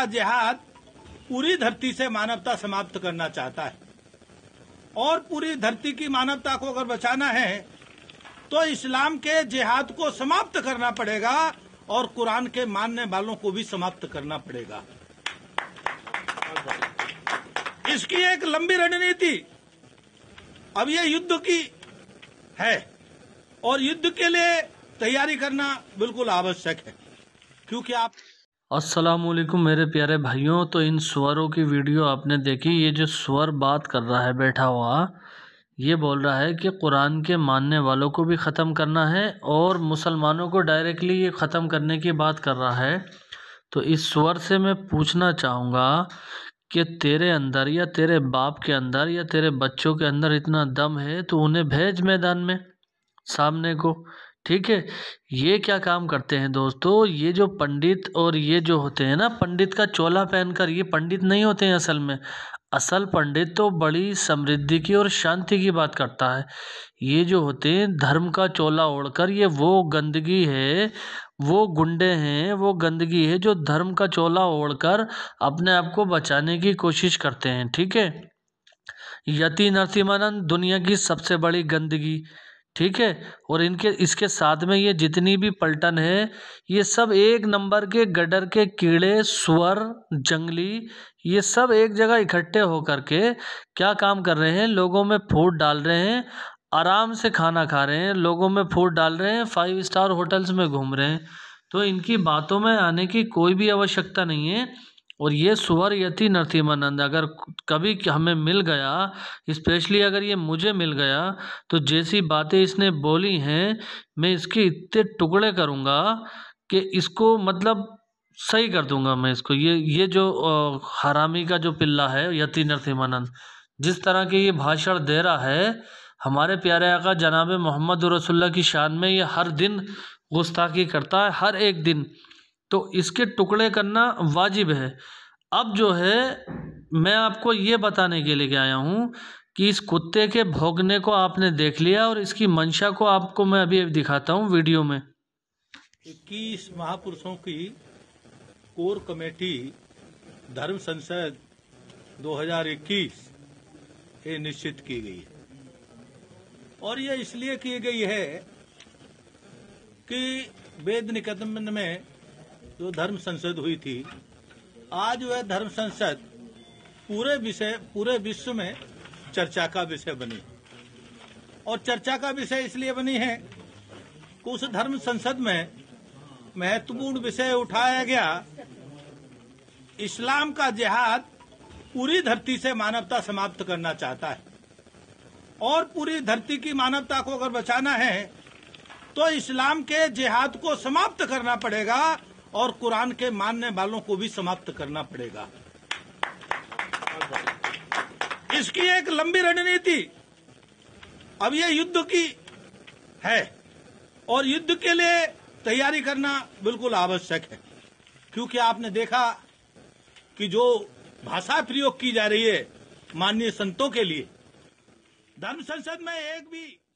का जिहाद पूरी धरती से मानवता समाप्त करना चाहता है और पूरी धरती की मानवता को अगर बचाना है तो इस्लाम के जिहाद को समाप्त करना पड़ेगा और कुरान के मानने वालों को भी समाप्त करना पड़ेगा इसकी एक लंबी रणनीति अब ये युद्ध की है और युद्ध के लिए तैयारी करना बिल्कुल आवश्यक है क्योंकि आप असलकुम मेरे प्यारे भाइयों तो इन स्वरों की वीडियो आपने देखी ये जो स्वर बात कर रहा है बैठा हुआ ये बोल रहा है कि कुरान के मानने वालों को भी ख़त्म करना है और मुसलमानों को डायरेक्टली ये ख़त्म करने की बात कर रहा है तो इस स्वर से मैं पूछना चाहूँगा कि तेरे अंदर या तेरे बाप के अंदर या तेरे बच्चों के अंदर इतना दम है तो उन्हें भेज मैदान में सामने को ठीक है ये क्या काम करते हैं दोस्तों ये जो पंडित और ये जो होते हैं ना पंडित का चोला पहनकर ये पंडित नहीं होते हैं असल में असल पंडित तो बड़ी समृद्धि की और शांति की बात करता है ये जो होते हैं धर्म का चोला ओढ़कर ये वो गंदगी है वो गुंडे हैं वो गंदगी है जो धर्म का चोला ओढ़कर अपने आप को बचाने की कोशिश करते हैं ठीक है यति नरसिम्हानंद दुनिया की सबसे बड़ी गंदगी ठीक है और इनके इसके साथ में ये जितनी भी पलटन है ये सब एक नंबर के गडर के कीड़े स्वर जंगली ये सब एक जगह इकट्ठे होकर के क्या काम कर रहे हैं लोगों में फूट डाल रहे हैं आराम से खाना खा रहे हैं लोगों में फूट डाल रहे हैं फाइव स्टार होटल्स में घूम रहे हैं तो इनकी बातों में आने की कोई भी आवश्यकता नहीं है और ये सुवर यति नरसिम्हानंद अगर कभी हमें मिल गया स्पेशली अगर ये मुझे मिल गया तो जैसी बातें इसने बोली हैं मैं इसके इतने टुकड़े करूँगा कि इसको मतलब सही कर दूंगा मैं इसको ये ये जो हरामी का जो पिल्ला है यति नरसिम्हानंद जिस तरह के ये भाषण दे रहा है हमारे प्यारे आका जनाब मोहम्मद रसुल्ला की शान में ये हर दिन गुस्ताखी करता है हर एक दिन तो इसके टुकड़े करना वाजिब है अब जो है मैं आपको ये बताने के लिए आया हूँ कि इस कुत्ते के भोगने को आपने देख लिया और इसकी मंशा को आपको मैं अभी दिखाता हूँ वीडियो में इक्कीस महापुरुषों की कोर कमेटी धर्म संसद 2021 ये निश्चित की गई है और ये इसलिए की गई है कि वेद निकदम में जो धर्म संसद हुई थी आज वह धर्म संसद पूरे विषय पूरे विश्व में चर्चा का विषय बनी और चर्चा का विषय इसलिए बनी है कि उस धर्म संसद में महत्वपूर्ण विषय उठाया गया इस्लाम का जिहाद पूरी धरती से मानवता समाप्त करना चाहता है और पूरी धरती की मानवता को अगर बचाना है तो इस्लाम के जिहाद को समाप्त करना पड़ेगा और कुरान के मानने वालों को भी समाप्त करना पड़ेगा इसकी एक लंबी रणनीति अब ये युद्ध की है और युद्ध के लिए तैयारी करना बिल्कुल आवश्यक है क्योंकि आपने देखा कि जो भाषा प्रयोग की जा रही है माननीय संतों के लिए धर्म संसद में एक भी